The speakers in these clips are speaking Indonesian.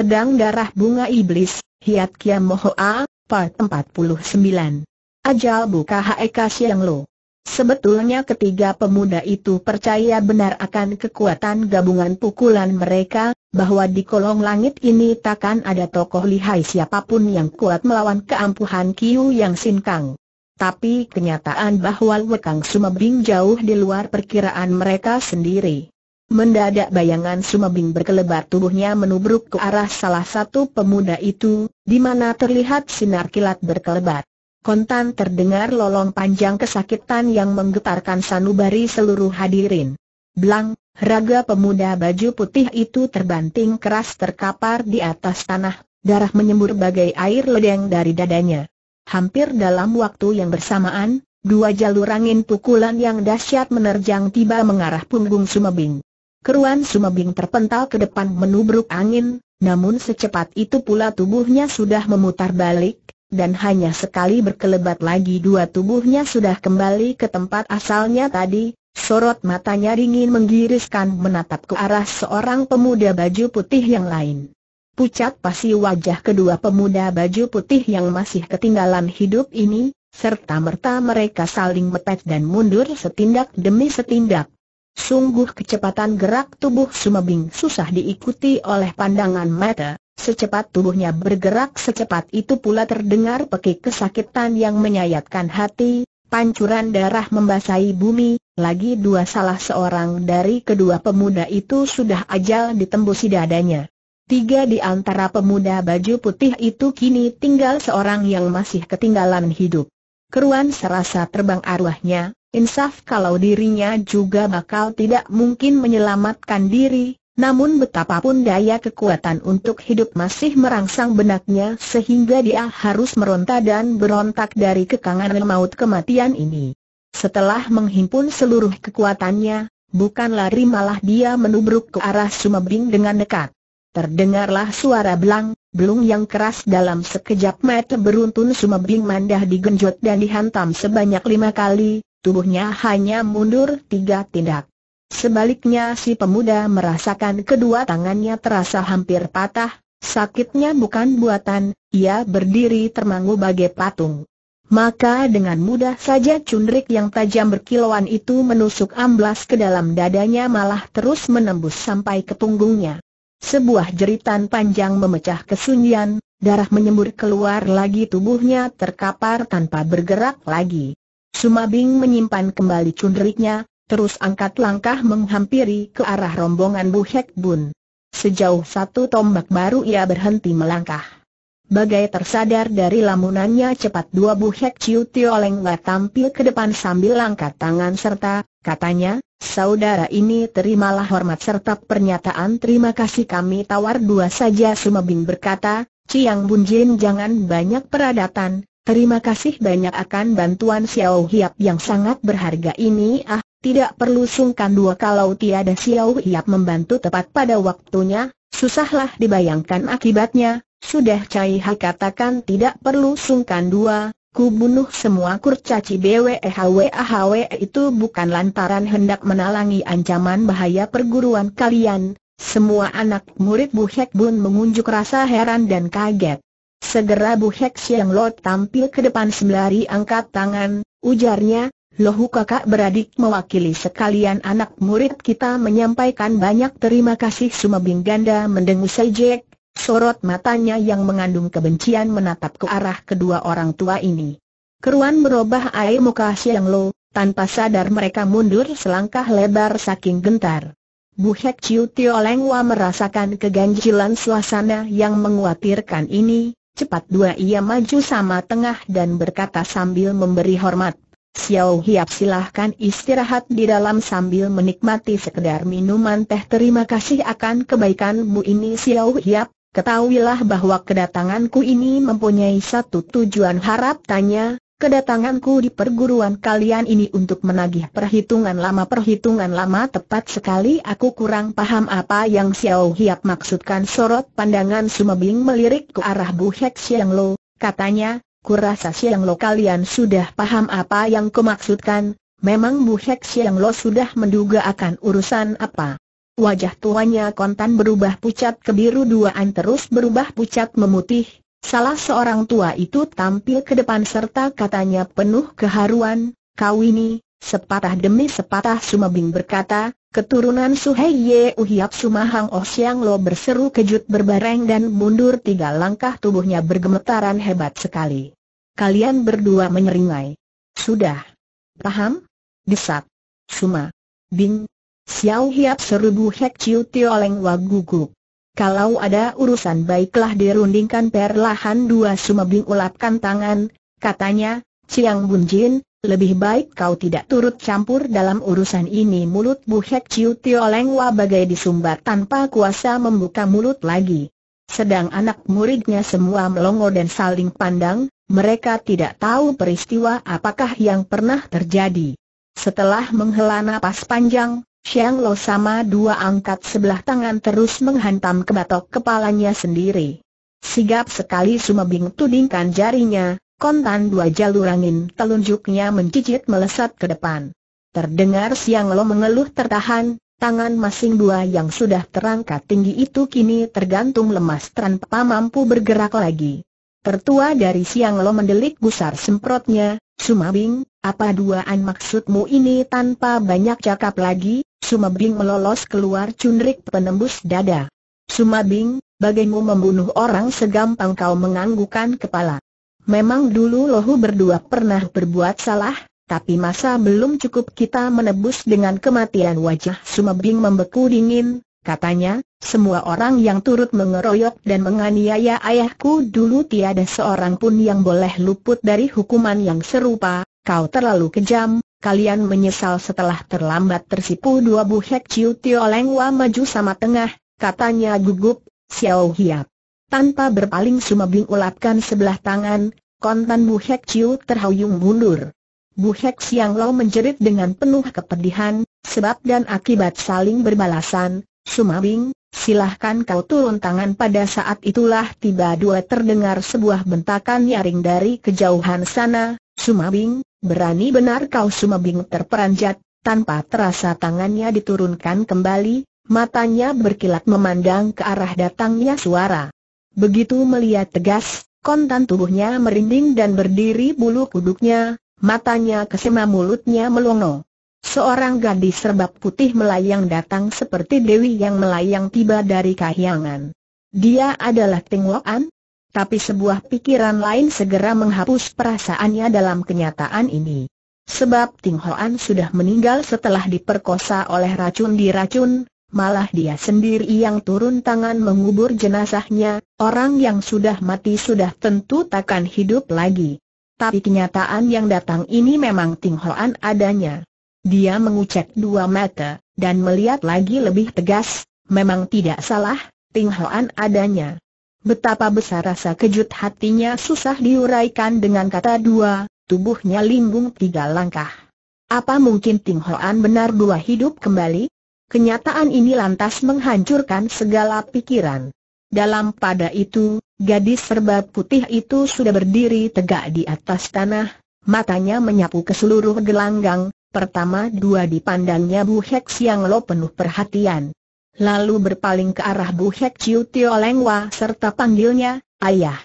Pedang Darah Bunga Iblis, Hiat Kiam Mohoa, Part 49. Ajal Buka Haeka Siang Lo. Sebetulnya ketiga pemuda itu percaya benar akan kekuatan gabungan pukulan mereka, bahwa di kolong langit ini takkan ada tokoh lihai siapapun yang kuat melawan keampuhan Kiu Yang Sin Tapi kenyataan bahwa Wekang Sumebing jauh di luar perkiraan mereka sendiri. Mendadak bayangan Sumebing berkelebar tubuhnya menubruk ke arah salah satu pemuda itu, di mana terlihat sinar kilat berkelebat. Kontan terdengar lolong panjang kesakitan yang menggetarkan sanubari seluruh hadirin. Blang, raga pemuda baju putih itu terbanting keras terkapar di atas tanah, darah menyembur bagai air ledeng dari dadanya. Hampir dalam waktu yang bersamaan, dua jalur angin pukulan yang dahsyat menerjang tiba mengarah punggung Sumebing. Keruan Sumabing terpental ke depan menubruk angin, namun secepat itu pula tubuhnya sudah memutar balik, dan hanya sekali berkelebat lagi dua tubuhnya sudah kembali ke tempat asalnya tadi, sorot matanya dingin menggiriskan menatap ke arah seorang pemuda baju putih yang lain. Pucat pasti wajah kedua pemuda baju putih yang masih ketinggalan hidup ini, serta merta mereka saling mepet dan mundur setindak demi setindak. Sungguh kecepatan gerak tubuh Sumabing susah diikuti oleh pandangan mata. Secepat tubuhnya bergerak secepat itu pula terdengar pekik kesakitan yang menyayatkan hati, pancuran darah membasahi bumi, lagi dua salah seorang dari kedua pemuda itu sudah ajal ditembusi dadanya. Tiga di antara pemuda baju putih itu kini tinggal seorang yang masih ketinggalan hidup. Keruan serasa terbang arwahnya, Insaf kalau dirinya juga bakal tidak mungkin menyelamatkan diri, namun betapapun daya kekuatan untuk hidup masih merangsang benaknya sehingga dia harus meronta dan berontak dari kekangan maut kematian ini. Setelah menghimpun seluruh kekuatannya, bukan lari malah dia menubruk ke arah Sumabing dengan dekat. Terdengarlah suara belang, belung yang keras dalam sekejap mata beruntun Sumabing mandah digenjot dan dihantam sebanyak lima kali, tubuhnya hanya mundur tiga tindak. Sebaliknya si pemuda merasakan kedua tangannya terasa hampir patah, sakitnya bukan buatan, ia berdiri termangu bagai patung. Maka dengan mudah saja cundrik yang tajam berkilauan itu menusuk amblas ke dalam dadanya malah terus menembus sampai ke punggungnya. Sebuah jeritan panjang memecah kesunyian, darah menyembur keluar lagi tubuhnya terkapar tanpa bergerak lagi. Sumabing menyimpan kembali cundriknya, terus angkat langkah menghampiri ke arah rombongan Bu Hek Bun. Sejauh satu tombak baru ia berhenti melangkah. Bagai tersadar dari lamunannya cepat dua Bu Hek Chiu Tioleng tampil ke depan sambil angkat tangan serta, katanya, saudara ini terimalah hormat serta pernyataan terima kasih kami tawar dua saja Sumabing berkata, Ciang bun jin jangan banyak peradatan, Terima kasih banyak akan bantuan Xiao Hiap yang sangat berharga ini ah, tidak perlu sungkan dua kalau tiada Xiao Hiap membantu tepat pada waktunya, susahlah dibayangkan akibatnya, sudah Cai Hai katakan tidak perlu sungkan dua, ku bunuh semua kurcaci BWEHWAHW itu bukan lantaran hendak menalangi ancaman bahaya perguruan kalian, semua anak murid Bu Hek Bun mengunjuk rasa heran dan kaget. Segera Bu Hek Siang Lo tampil ke depan sembari angkat tangan, ujarnya, Lohu kakak beradik mewakili sekalian anak murid kita menyampaikan banyak terima kasih Sumabing Ganda mendengusai Jack, sorot matanya yang mengandung kebencian menatap ke arah kedua orang tua ini. Keruan berubah air muka Siang Lo, tanpa sadar mereka mundur selangkah lebar saking gentar. Bu Hek Ciu Tio Lengwa merasakan keganjilan suasana yang menguatirkan ini, Cepat dua ia maju sama tengah dan berkata sambil memberi hormat. Xiao Hiap silahkan istirahat di dalam sambil menikmati sekedar minuman teh terima kasih akan kebaikanmu ini Xiao Hiap, ketahuilah bahwa kedatanganku ini mempunyai satu tujuan harap tanya, Kedatanganku di perguruan kalian ini untuk menagih perhitungan lama Perhitungan lama tepat sekali Aku kurang paham apa yang Xiao Hiap maksudkan Sorot pandangan Sumebing melirik ke arah Bu Hek Xiang Lo Katanya, kurasa Xiang Lo kalian sudah paham apa yang kumaksudkan Memang Bu Hek Xiang Lo sudah menduga akan urusan apa Wajah tuanya kontan berubah pucat kebiru duaan terus berubah pucat memutih Salah seorang tua itu tampil ke depan serta katanya penuh keharuan, kau ini, sepatah demi sepatah Sumabing berkata, keturunan Suhei Ye Uhiap Sumahang Oh Siang Lo berseru kejut berbareng dan mundur tiga langkah tubuhnya bergemetaran hebat sekali. Kalian berdua menyeringai. Sudah. Paham? Desak. Suma. Bing. Xiao Hiap serubu Hek Ciu Tioleng Wa gugup. Kalau ada urusan baiklah dirundingkan perlahan dua sumabing ulapkan tangan, katanya, Ciang Bunjin, lebih baik kau tidak turut campur dalam urusan ini mulut Bu Hek Chiu Tio Leng bagai disumbat tanpa kuasa membuka mulut lagi. Sedang anak muridnya semua melongo dan saling pandang, mereka tidak tahu peristiwa apakah yang pernah terjadi. Setelah menghela napas panjang, Xiang Lo sama dua angkat sebelah tangan terus menghantam ke batok kepalanya sendiri. Sigap sekali Sumabing tudingkan jarinya, kontan dua jalur angin telunjuknya mencicit melesat ke depan. Terdengar Siang Lo mengeluh tertahan, tangan masing dua yang sudah terangkat tinggi itu kini tergantung lemas tanpa mampu bergerak lagi. Tertua dari Siang Lo mendelik gusar semprotnya, Sumabing, apa duaan maksudmu ini tanpa banyak cakap lagi, Sumabing melolos keluar cundrik penembus dada. Sumabing, bagaimu membunuh orang segampang kau menganggukan kepala. Memang dulu lohu berdua pernah berbuat salah, tapi masa belum cukup kita menebus dengan kematian wajah Sumabing membeku dingin, katanya, semua orang yang turut mengeroyok dan menganiaya ayahku dulu tiada seorang pun yang boleh luput dari hukuman yang serupa, kau terlalu kejam, kalian menyesal setelah terlambat tersipu dua buhek Ciu Tio Leng maju sama tengah, katanya gugup, Xiao Hiap. Tanpa berpaling Sumabing ulapkan sebelah tangan, kontan buhek Ciu terhuyung mundur. Buhek Siang Lo menjerit dengan penuh kepedihan, sebab dan akibat saling berbalasan, Sumabing, silahkan kau turun tangan pada saat itulah tiba dua terdengar sebuah bentakan nyaring dari kejauhan sana, Sumabing, berani benar kau Sumabing terperanjat, tanpa terasa tangannya diturunkan kembali, matanya berkilat memandang ke arah datangnya suara. Begitu melihat tegas, kontan tubuhnya merinding dan berdiri bulu kuduknya, matanya kesema mulutnya melongo. Seorang gadis serbak putih melayang datang seperti Dewi yang melayang tiba dari kahyangan. Dia adalah Ting tapi sebuah pikiran lain segera menghapus perasaannya dalam kenyataan ini. Sebab Ting Hoan sudah meninggal setelah diperkosa oleh racun di racun. malah dia sendiri yang turun tangan mengubur jenazahnya, orang yang sudah mati sudah tentu takkan hidup lagi. Tapi kenyataan yang datang ini memang Ting Hoan adanya. Dia mengucek dua mata, dan melihat lagi lebih tegas, memang tidak salah, Ting Hoan adanya. Betapa besar rasa kejut hatinya susah diuraikan dengan kata dua, tubuhnya limbung tiga langkah. Apa mungkin Ting Hoan benar dua hidup kembali? Kenyataan ini lantas menghancurkan segala pikiran. Dalam pada itu, gadis serba putih itu sudah berdiri tegak di atas tanah, matanya menyapu ke seluruh gelanggang, pertama dua dipandangnya Bu Hek yang Lo penuh perhatian lalu berpaling ke arah Bu Hek Chiu Tio Lengwa serta panggilnya, Ayah.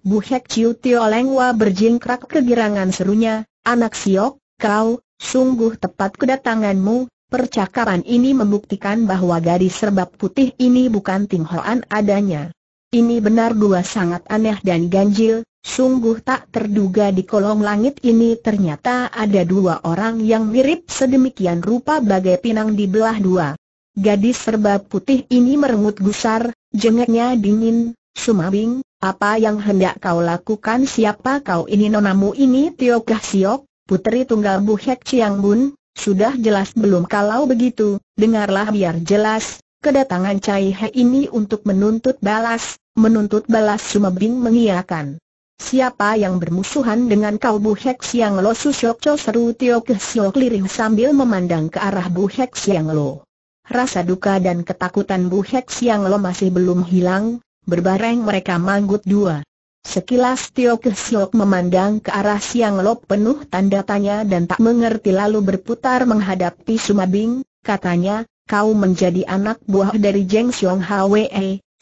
Bu Hek Chiu Tio Lengwa berjingkrak kegirangan serunya, Anak Siok, kau, sungguh tepat kedatanganmu, percakapan ini membuktikan bahwa gadis serbab putih ini bukan Ting Hoan adanya. Ini benar dua sangat aneh dan ganjil, sungguh tak terduga di kolong langit ini ternyata ada dua orang yang mirip sedemikian rupa bagai pinang di belah dua. Gadis serba putih ini merengut gusar, jengeknya dingin, Sumabing, apa yang hendak kau lakukan siapa kau ini nonamu ini Tio Kah Siok, putri tunggal Bu Hek Chiang Bun, sudah jelas belum kalau begitu, dengarlah biar jelas, kedatangan Cai He ini untuk menuntut balas, menuntut balas Sumabing mengiakan. Siapa yang bermusuhan dengan kau Bu Hek Siang Lo Susyok Cho seru Tio Kah Siok lirih sambil memandang ke arah Bu Hek Siang Lo rasa duka dan ketakutan Bu Hek Siang Lo masih belum hilang, berbareng mereka manggut dua. Sekilas Tio Kesiok memandang ke arah Siang Lo penuh tanda tanya dan tak mengerti lalu berputar menghadapi Sumabing, katanya, kau menjadi anak buah dari Jeng Siong Hwe,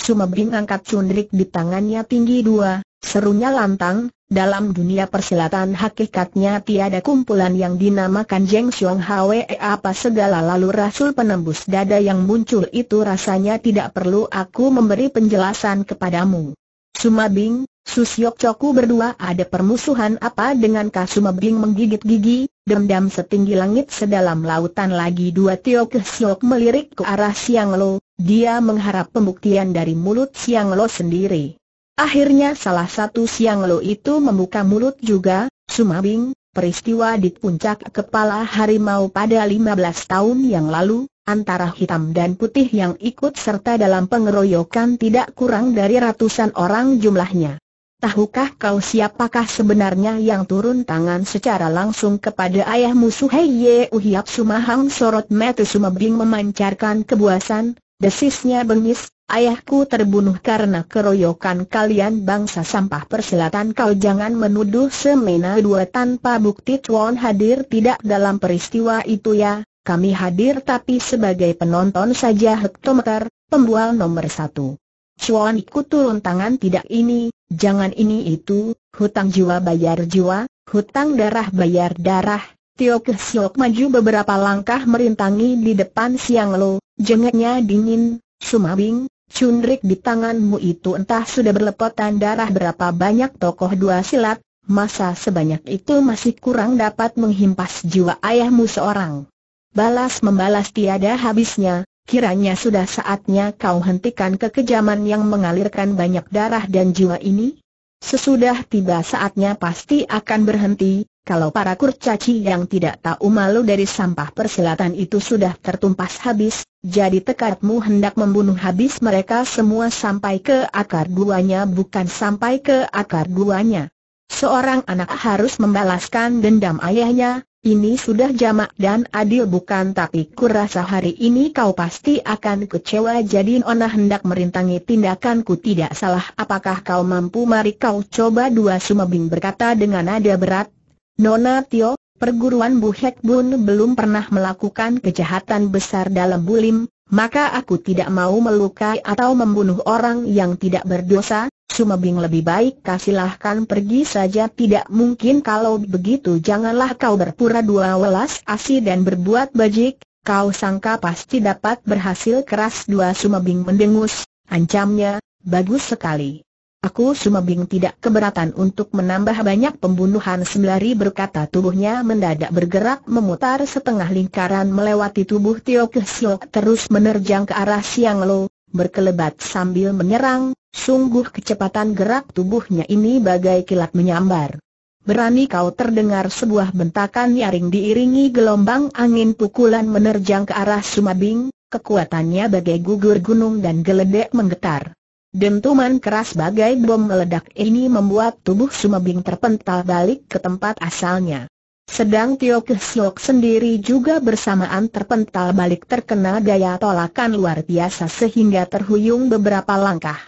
Sumabing angkat cundrik di tangannya tinggi dua, Serunya lantang, dalam dunia persilatan hakikatnya tiada kumpulan yang dinamakan Jeng Xiong Hwe apa segala lalu Rasul penembus dada yang muncul itu rasanya tidak perlu aku memberi penjelasan kepadamu. Bing, Sumabing, Susyok Coku berdua ada permusuhan apa dengan Kasumabing menggigit gigi, dendam setinggi langit sedalam lautan lagi dua Tio Siok melirik ke arah Siang Lo, dia mengharap pembuktian dari mulut Siang Lo sendiri. Akhirnya salah satu siang lo itu membuka mulut juga, Sumabing, peristiwa di puncak kepala harimau pada 15 tahun yang lalu, antara hitam dan putih yang ikut serta dalam pengeroyokan tidak kurang dari ratusan orang jumlahnya. Tahukah kau siapakah sebenarnya yang turun tangan secara langsung kepada ayah musuh Heye Uhiap Sumahang sorot mata Sumabing memancarkan kebuasan, desisnya bengis, Ayahku terbunuh karena keroyokan kalian bangsa sampah perselatan kau jangan menuduh semena-dua tanpa bukti Chuan hadir tidak dalam peristiwa itu ya, kami hadir tapi sebagai penonton saja hektometer, pembual nomor satu. Chuan ikut turun tangan tidak ini, jangan ini itu, hutang jiwa bayar jiwa, hutang darah bayar darah, Tio Kesiok maju beberapa langkah merintangi di depan Siang Lo, jengeknya dingin, Sumabing, cundrik di tanganmu itu entah sudah berlepotan darah berapa banyak tokoh dua silat, masa sebanyak itu masih kurang dapat menghimpas jiwa ayahmu seorang. Balas membalas tiada habisnya, kiranya sudah saatnya kau hentikan kekejaman yang mengalirkan banyak darah dan jiwa ini. Sesudah tiba saatnya pasti akan berhenti, kalau para kurcaci yang tidak tahu malu dari sampah persilatan itu sudah tertumpas habis, jadi tekadmu hendak membunuh habis mereka semua sampai ke akar duanya bukan sampai ke akar duanya. Seorang anak harus membalaskan dendam ayahnya, ini sudah jamak dan adil bukan tapi kurasa hari ini kau pasti akan kecewa jadi Nona hendak merintangi tindakanku tidak salah apakah kau mampu mari kau coba dua sumabing berkata dengan nada berat Nona Tio, perguruan Bu Hek Bun belum pernah melakukan kejahatan besar dalam bulim, maka aku tidak mau melukai atau membunuh orang yang tidak berdosa, Sumabing lebih baik kasihlahkan pergi saja tidak mungkin kalau begitu janganlah kau berpura dua welas asi dan berbuat bajik, kau sangka pasti dapat berhasil keras dua Sumabing mendengus, ancamnya, bagus sekali. Aku Sumabing tidak keberatan untuk menambah banyak pembunuhan sembari berkata tubuhnya mendadak bergerak memutar setengah lingkaran melewati tubuh Tio Kesiok terus menerjang ke arah Siang Lo, berkelebat sambil menyerang, sungguh kecepatan gerak tubuhnya ini bagai kilat menyambar. Berani kau terdengar sebuah bentakan nyaring diiringi gelombang angin pukulan menerjang ke arah Sumabing, kekuatannya bagai gugur gunung dan geledek menggetar. Dentuman keras bagai bom meledak ini membuat tubuh Sumebing terpental balik ke tempat asalnya. Sedang Tio Kesiok sendiri juga bersamaan terpental balik terkena daya tolakan luar biasa sehingga terhuyung beberapa langkah.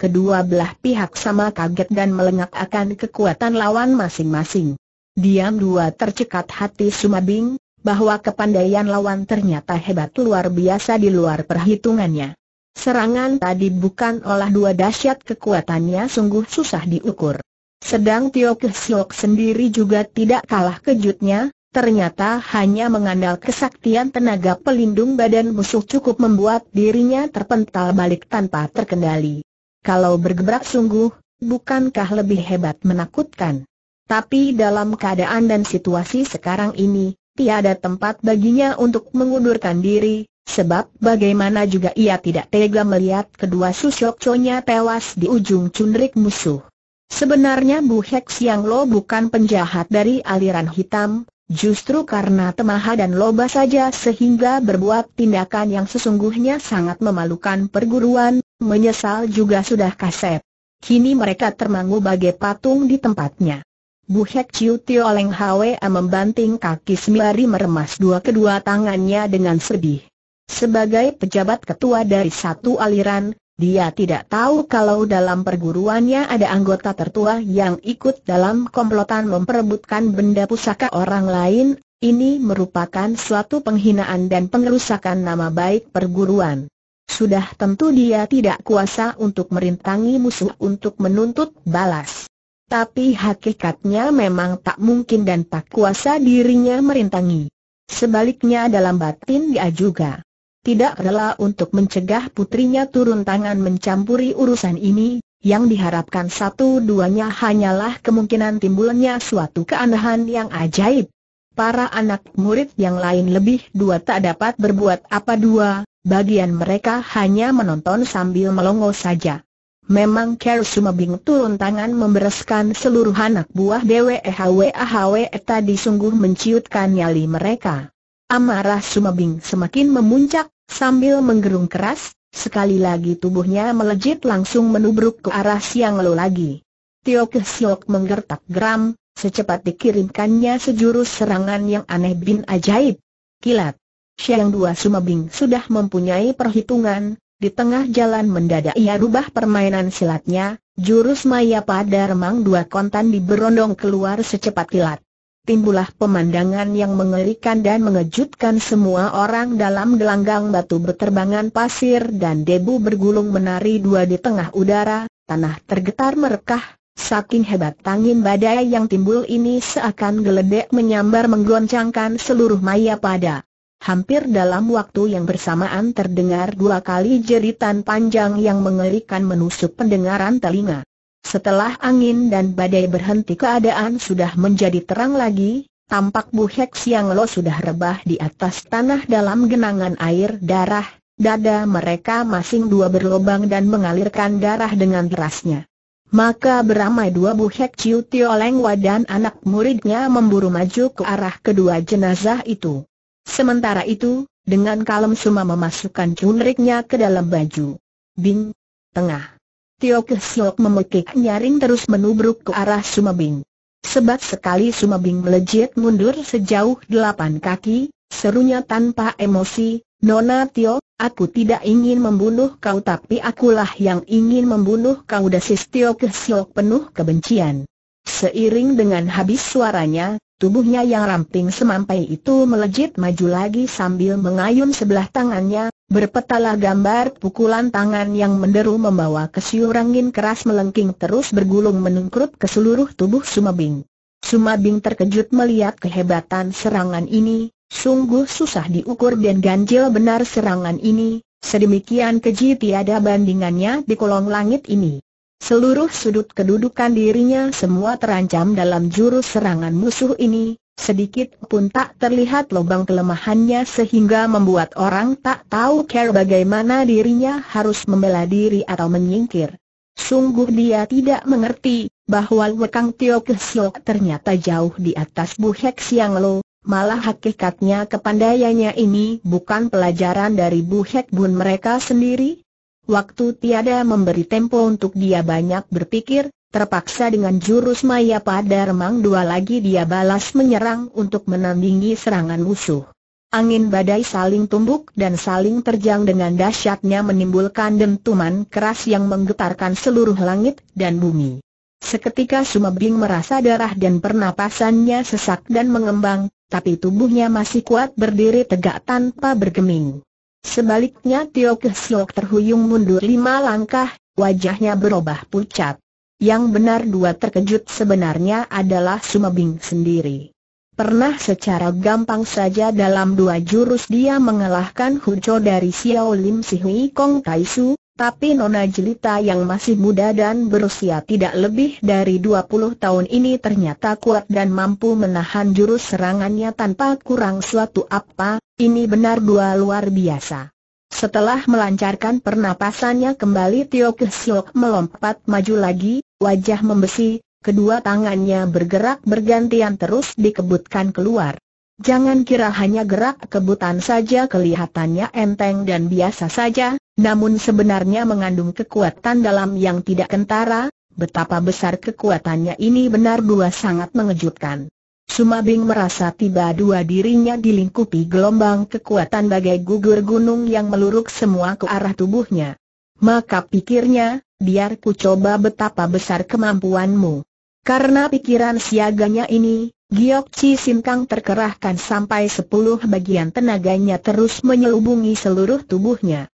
Kedua belah pihak sama kaget dan melengak akan kekuatan lawan masing-masing. Diam dua tercekat hati Sumabing, bahwa kepandaian lawan ternyata hebat luar biasa di luar perhitungannya. Serangan tadi bukan olah dua dahsyat kekuatannya sungguh susah diukur. Sedang Tio Kesiok sendiri juga tidak kalah kejutnya, ternyata hanya mengandal kesaktian tenaga pelindung badan musuh cukup membuat dirinya terpental balik tanpa terkendali. Kalau bergebrak sungguh, bukankah lebih hebat menakutkan? Tapi dalam keadaan dan situasi sekarang ini, tiada tempat baginya untuk mengundurkan diri, Sebab bagaimana juga ia tidak tega melihat kedua cowoknya tewas di ujung cundrik musuh. Sebenarnya Bu Hex yang Lo bukan penjahat dari aliran hitam, justru karena temaha dan loba saja sehingga berbuat tindakan yang sesungguhnya sangat memalukan perguruan, menyesal juga sudah kasep. Kini mereka termangu bagai patung di tempatnya. Bu Hek Chiu Tio Leng Hwa membanting kaki sembari meremas dua kedua tangannya dengan sedih. Sebagai pejabat ketua dari satu aliran, dia tidak tahu kalau dalam perguruannya ada anggota tertua yang ikut dalam komplotan memperebutkan benda pusaka orang lain, ini merupakan suatu penghinaan dan pengerusakan nama baik perguruan. Sudah tentu dia tidak kuasa untuk merintangi musuh untuk menuntut balas. Tapi hakikatnya memang tak mungkin dan tak kuasa dirinya merintangi. Sebaliknya dalam batin dia juga tidak rela untuk mencegah putrinya turun tangan mencampuri urusan ini, yang diharapkan satu-duanya hanyalah kemungkinan timbulnya suatu keanehan yang ajaib. Para anak murid yang lain lebih dua tak dapat berbuat apa dua, bagian mereka hanya menonton sambil melongo saja. Memang Kero Sumabing turun tangan membereskan seluruh anak buah DWEHWAHW tadi sungguh menciutkan nyali mereka. Amarah Sumabing semakin memuncak, sambil menggerung keras, sekali lagi tubuhnya melejit langsung menubruk ke arah Siang Lo lagi. Tio Kesiok menggertak geram, secepat dikirimkannya sejurus serangan yang aneh bin ajaib. Kilat. Siang Dua Sumabing sudah mempunyai perhitungan, di tengah jalan mendadak ia rubah permainan silatnya, jurus Maya pada remang dua kontan diberondong keluar secepat kilat timbullah pemandangan yang mengerikan dan mengejutkan semua orang dalam gelanggang batu berterbangan pasir dan debu bergulung menari dua di tengah udara, tanah tergetar merekah, saking hebat tangin badai yang timbul ini seakan geledek menyambar menggoncangkan seluruh maya pada. Hampir dalam waktu yang bersamaan terdengar dua kali jeritan panjang yang mengerikan menusuk pendengaran telinga. Setelah angin dan badai berhenti keadaan sudah menjadi terang lagi, tampak Bu Hek Siang Lo sudah rebah di atas tanah dalam genangan air darah, dada mereka masing dua berlobang dan mengalirkan darah dengan derasnya. Maka beramai dua Bu Hek Chiu Tio Lengwa dan anak muridnya memburu maju ke arah kedua jenazah itu. Sementara itu, dengan kalem Suma memasukkan cunriknya ke dalam baju. Bing, tengah. Tio Kesiok memekik nyaring terus menubruk ke arah Sumabing. Sebab sekali Sumabing melejit mundur sejauh delapan kaki, serunya tanpa emosi, Nona Tio, aku tidak ingin membunuh kau tapi akulah yang ingin membunuh kau desis Tio Kesiok penuh kebencian. Seiring dengan habis suaranya, Tubuhnya yang ramping semampai itu melejit maju lagi sambil mengayun sebelah tangannya, berpetalah gambar pukulan tangan yang menderu membawa kesiur angin keras melengking terus bergulung menengkrup ke seluruh tubuh Sumabing. Sumabing terkejut melihat kehebatan serangan ini, sungguh susah diukur dan ganjil benar serangan ini, sedemikian keji tiada bandingannya di kolong langit ini. Seluruh sudut kedudukan dirinya semua terancam dalam jurus serangan musuh ini, sedikit pun tak terlihat lubang kelemahannya sehingga membuat orang tak tahu care bagaimana dirinya harus membela diri atau menyingkir. Sungguh dia tidak mengerti, bahwa Wekang Tio Kesiok ternyata jauh di atas Bu Hek Siang Lo, malah hakikatnya kepandaiannya ini bukan pelajaran dari Bu Hek Bun mereka sendiri, Waktu tiada memberi tempo untuk dia banyak berpikir, terpaksa dengan jurus maya pada remang dua lagi dia balas menyerang untuk menandingi serangan musuh. Angin badai saling tumbuk dan saling terjang dengan dahsyatnya menimbulkan dentuman keras yang menggetarkan seluruh langit dan bumi. Seketika Sumabing merasa darah dan pernapasannya sesak dan mengembang, tapi tubuhnya masih kuat berdiri tegak tanpa bergeming. Sebaliknya Tio Kesyok terhuyung mundur lima langkah, wajahnya berubah pucat. Yang benar dua terkejut sebenarnya adalah Sumebing sendiri. Pernah secara gampang saja dalam dua jurus dia mengalahkan Huco dari Xiao Lim Si Hui Kong Kai Su, tapi Nona Jelita yang masih muda dan berusia tidak lebih dari 20 tahun ini ternyata kuat dan mampu menahan jurus serangannya tanpa kurang suatu apa, ini benar dua luar biasa. Setelah melancarkan pernapasannya kembali Tio Kesiok melompat maju lagi, wajah membesi, kedua tangannya bergerak bergantian terus dikebutkan keluar. Jangan kira hanya gerak kebutan saja kelihatannya enteng dan biasa saja, namun sebenarnya mengandung kekuatan dalam yang tidak kentara, betapa besar kekuatannya ini benar dua sangat mengejutkan. Sumabing merasa tiba dua dirinya dilingkupi gelombang kekuatan bagai gugur gunung yang meluruk semua ke arah tubuhnya. Maka pikirnya, biar ku coba betapa besar kemampuanmu. Karena pikiran siaganya ini, Giok Chi Sim Kang terkerahkan sampai sepuluh bagian tenaganya terus menyelubungi seluruh tubuhnya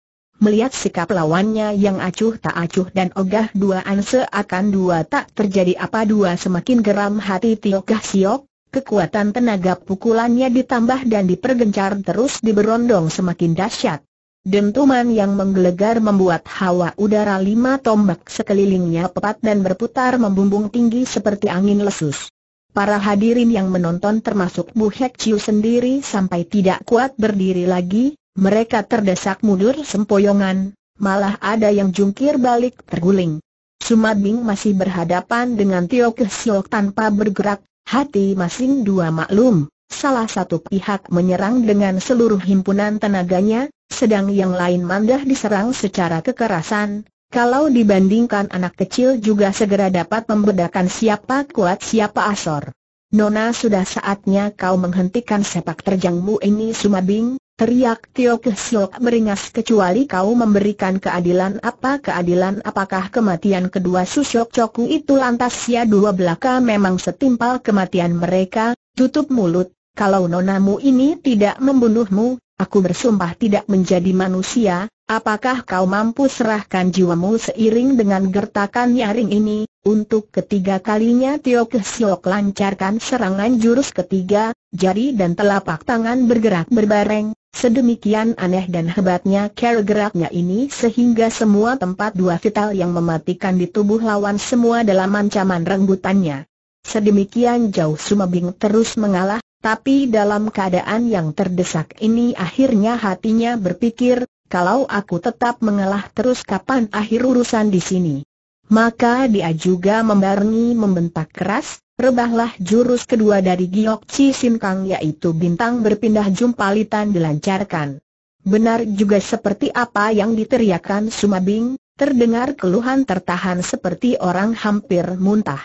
melihat sikap lawannya yang acuh tak acuh dan ogah dua anse akan dua tak terjadi apa dua semakin geram hati Tio Siok, kekuatan tenaga pukulannya ditambah dan dipergencar terus diberondong semakin dahsyat. Dentuman yang menggelegar membuat hawa udara lima tombak sekelilingnya pepat dan berputar membumbung tinggi seperti angin lesus. Para hadirin yang menonton termasuk Bu Hek Chiu sendiri sampai tidak kuat berdiri lagi, mereka terdesak mundur sempoyongan, malah ada yang jungkir balik terguling. Sumabing masih berhadapan dengan Tio Kesiok tanpa bergerak, hati masing dua maklum. Salah satu pihak menyerang dengan seluruh himpunan tenaganya, sedang yang lain mandah diserang secara kekerasan, kalau dibandingkan anak kecil juga segera dapat membedakan siapa kuat siapa asor. Nona sudah saatnya kau menghentikan sepak terjangmu ini Sumabing, Teriak Tio Kesiok meringas kecuali kau memberikan keadilan apa keadilan apakah kematian kedua Susyok Coku itu lantas ya dua belaka memang setimpal kematian mereka, tutup mulut, kalau nonamu ini tidak membunuhmu, aku bersumpah tidak menjadi manusia, apakah kau mampu serahkan jiwamu seiring dengan gertakan nyaring ini, untuk ketiga kalinya Tio Kesiok lancarkan serangan jurus ketiga, jari dan telapak tangan bergerak berbareng, Sedemikian aneh dan hebatnya cara geraknya ini sehingga semua tempat dua vital yang mematikan di tubuh lawan semua dalam ancaman renggutannya. Sedemikian jauh Sumabing terus mengalah, tapi dalam keadaan yang terdesak ini akhirnya hatinya berpikir, kalau aku tetap mengalah terus kapan akhir urusan di sini? Maka dia juga membarengi membentak keras, Rebahlah jurus kedua dari Giok Chi Sim Kang yaitu bintang berpindah jumpalitan dilancarkan. Benar juga seperti apa yang diteriakkan Sumabing, terdengar keluhan tertahan seperti orang hampir muntah.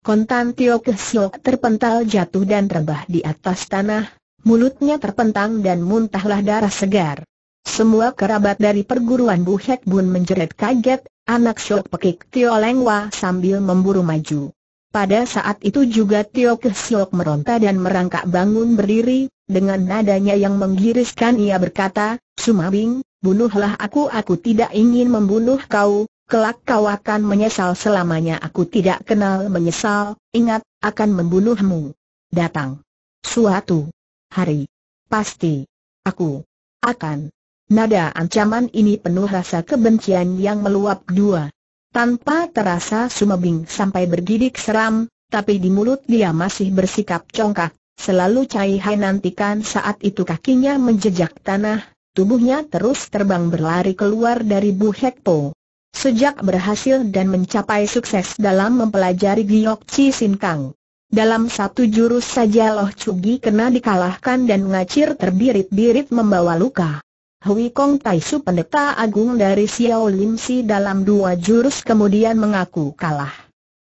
Kontan Tio Kesiok terpental jatuh dan rebah di atas tanah, mulutnya terpentang dan muntahlah darah segar. Semua kerabat dari perguruan Bu Hek Bun menjerit kaget, anak syok pekik Tio Lengwa sambil memburu maju. Pada saat itu juga Tio Kesiok meronta dan merangkak bangun berdiri, dengan nadanya yang menggiriskan ia berkata, Sumabing, bunuhlah aku aku tidak ingin membunuh kau, kelak kau akan menyesal selamanya aku tidak kenal menyesal, ingat, akan membunuhmu. Datang. Suatu hari. Pasti. Aku. Akan. Nada ancaman ini penuh rasa kebencian yang meluap dua tanpa terasa Sumebing sampai bergidik seram, tapi di mulut dia masih bersikap congkak. Selalu Cai Hai nantikan saat itu kakinya menjejak tanah, tubuhnya terus terbang berlari keluar dari Bu Hekpo. Sejak berhasil dan mencapai sukses dalam mempelajari Giok Chi Sin Kang. Dalam satu jurus saja Loh Cugi kena dikalahkan dan ngacir terbirit-birit membawa luka. Hui Kong Tai Su pendeta agung dari Xiao Lim Si dalam dua jurus kemudian mengaku kalah.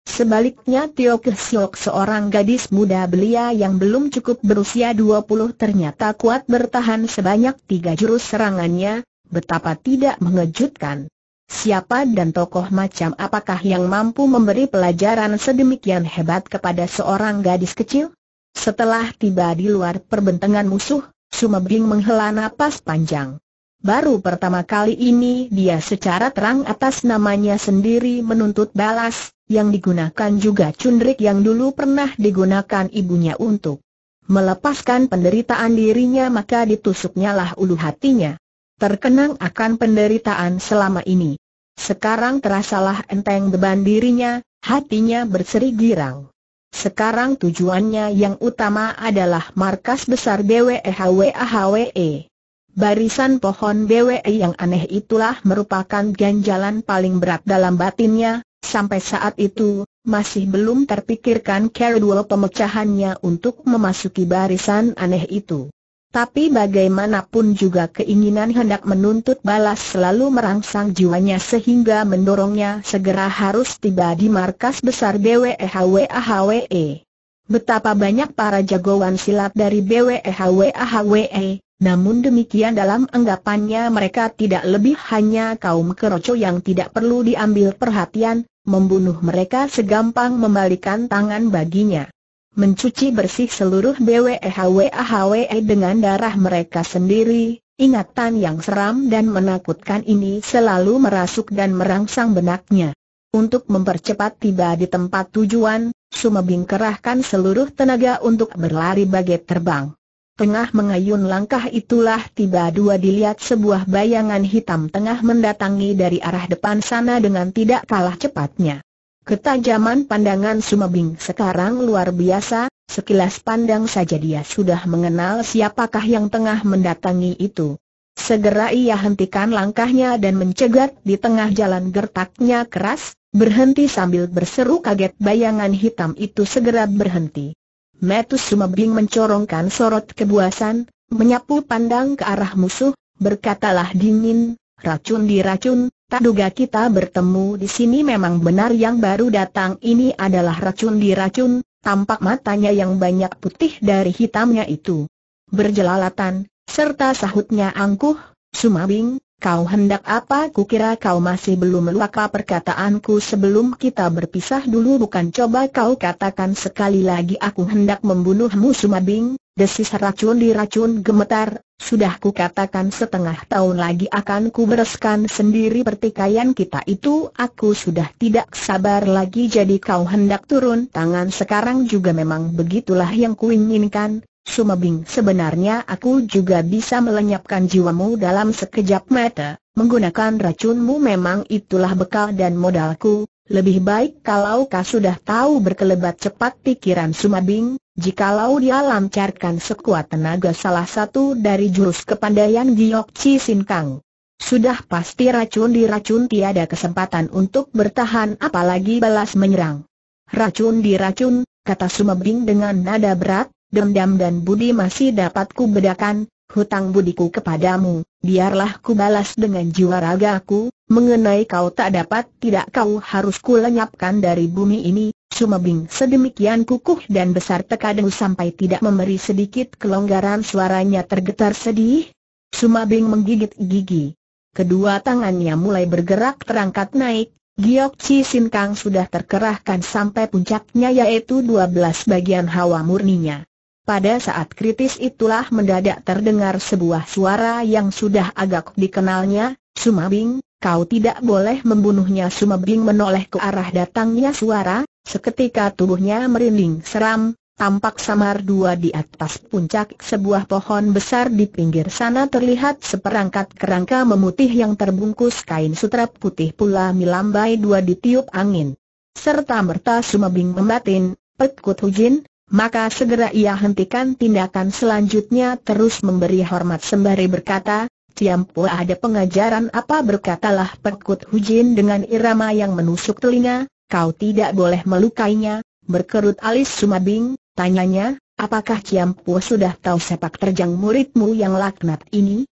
Sebaliknya Tio Kesiok seorang gadis muda belia yang belum cukup berusia 20 ternyata kuat bertahan sebanyak tiga jurus serangannya, betapa tidak mengejutkan. Siapa dan tokoh macam apakah yang mampu memberi pelajaran sedemikian hebat kepada seorang gadis kecil? Setelah tiba di luar perbentangan musuh, Sumabing menghela napas panjang. Baru pertama kali ini dia secara terang atas namanya sendiri menuntut balas, yang digunakan juga cundrik yang dulu pernah digunakan ibunya untuk melepaskan penderitaan dirinya maka ditusuknyalah ulu hatinya. Terkenang akan penderitaan selama ini. Sekarang terasalah enteng beban dirinya, hatinya berseri girang. Sekarang tujuannya yang utama adalah markas besar BWEHWAHWE. Barisan pohon BWE yang aneh itulah merupakan ganjalan paling berat dalam batinnya, sampai saat itu, masih belum terpikirkan Kedua pemecahannya untuk memasuki barisan aneh itu. Tapi bagaimanapun juga keinginan hendak menuntut balas selalu merangsang jiwanya sehingga mendorongnya segera harus tiba di markas besar BWEHWAHWE. E. Betapa banyak para jagoan silat dari BWEHWAHWE, namun demikian dalam anggapannya mereka tidak lebih hanya kaum keroco yang tidak perlu diambil perhatian, membunuh mereka segampang membalikan tangan baginya. Mencuci bersih seluruh BWEHWAHWE dengan darah mereka sendiri, ingatan yang seram dan menakutkan ini selalu merasuk dan merangsang benaknya. Untuk mempercepat tiba di tempat tujuan, Sumebing kerahkan seluruh tenaga untuk berlari bagai terbang. Tengah mengayun langkah itulah tiba dua dilihat sebuah bayangan hitam tengah mendatangi dari arah depan sana dengan tidak kalah cepatnya. Ketajaman pandangan Sumabing sekarang luar biasa, sekilas pandang saja dia sudah mengenal siapakah yang tengah mendatangi itu. Segera ia hentikan langkahnya dan mencegat di tengah jalan gertaknya keras, berhenti sambil berseru kaget bayangan hitam itu segera berhenti. Metus Sumabing mencorongkan sorot kebuasan, menyapu pandang ke arah musuh, berkatalah dingin, racun di racun, tak duga kita bertemu di sini memang benar yang baru datang ini adalah racun di racun, tampak matanya yang banyak putih dari hitamnya itu. Berjelalatan, serta sahutnya angkuh, Sumabing, Kau hendak apa kukira kau masih belum melupakan perkataanku sebelum kita berpisah dulu bukan coba kau katakan sekali lagi aku hendak membunuhmu Sumabing, desis racun di racun gemetar, sudah katakan setengah tahun lagi akan kubereskan sendiri pertikaian kita itu aku sudah tidak sabar lagi jadi kau hendak turun tangan sekarang juga memang begitulah yang kuinginkan, Sumabing sebenarnya aku juga bisa melenyapkan jiwamu dalam sekejap mata, menggunakan racunmu memang itulah bekal dan modalku, lebih baik kalau kau sudah tahu berkelebat cepat pikiran Sumabing, jikalau dia lancarkan sekuat tenaga salah satu dari jurus kepandaian Giok Chi Sin Kang. Sudah pasti racun diracun tiada kesempatan untuk bertahan apalagi balas menyerang. Racun diracun, kata Sumabing dengan nada berat, dendam dan budi masih dapat ku bedakan, hutang budiku kepadamu, biarlah ku balas dengan jiwa ragaku, mengenai kau tak dapat tidak kau harus ku lenyapkan dari bumi ini, sumabing sedemikian kukuh dan besar tekadu sampai tidak memberi sedikit kelonggaran suaranya tergetar sedih. Sumabing menggigit gigi. Kedua tangannya mulai bergerak terangkat naik, Giok Chi Sin Kang sudah terkerahkan sampai puncaknya yaitu 12 bagian hawa murninya. Pada saat kritis itulah mendadak terdengar sebuah suara yang sudah agak dikenalnya, Sumabing, kau tidak boleh membunuhnya Sumabing menoleh ke arah datangnya suara, seketika tubuhnya merinding seram, tampak samar dua di atas puncak sebuah pohon besar di pinggir sana terlihat seperangkat kerangka memutih yang terbungkus kain sutra putih pula milambai dua di tiup angin. Serta merta Sumabing membatin, Pek Hujin, maka segera ia hentikan tindakan selanjutnya terus memberi hormat sembari berkata, Tiampu ada pengajaran apa berkatalah Pekut Hujin dengan irama yang menusuk telinga, kau tidak boleh melukainya, berkerut alis Sumabing, tanyanya, apakah Tiampu sudah tahu sepak terjang muridmu yang laknat ini?